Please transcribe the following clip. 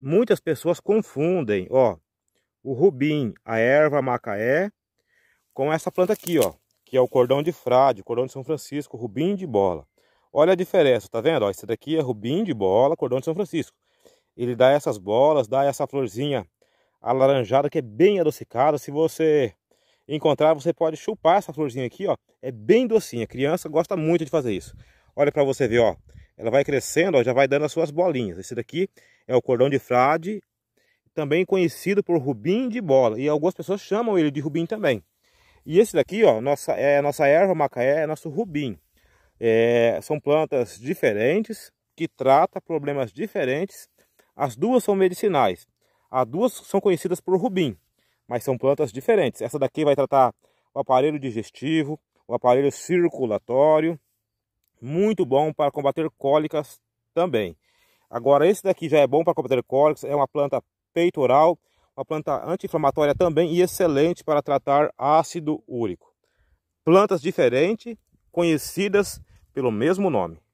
Muitas pessoas confundem, ó, o rubim, a erva macaé, com essa planta aqui, ó, que é o cordão de frade, cordão de São Francisco, rubim de bola. Olha a diferença, tá vendo? Ó, esse daqui é rubim de bola, cordão de São Francisco. Ele dá essas bolas, dá essa florzinha alaranjada que é bem adocicada. Se você encontrar, você pode chupar essa florzinha aqui, ó. É bem docinha. A criança gosta muito de fazer isso. Olha para você ver, ó ela vai crescendo, ó, já vai dando as suas bolinhas. Esse daqui é o cordão de frade, também conhecido por rubim de bola. E algumas pessoas chamam ele de rubim também. E esse daqui, ó, nossa, é a nossa erva macaé, é nosso rubim. É, são plantas diferentes, que tratam problemas diferentes. As duas são medicinais. As duas são conhecidas por rubim, mas são plantas diferentes. Essa daqui vai tratar o aparelho digestivo, o aparelho circulatório, muito bom para combater cólicas também. Agora, esse daqui já é bom para combater cólicas, é uma planta peitoral, uma planta anti-inflamatória também e excelente para tratar ácido úrico. Plantas diferentes, conhecidas pelo mesmo nome.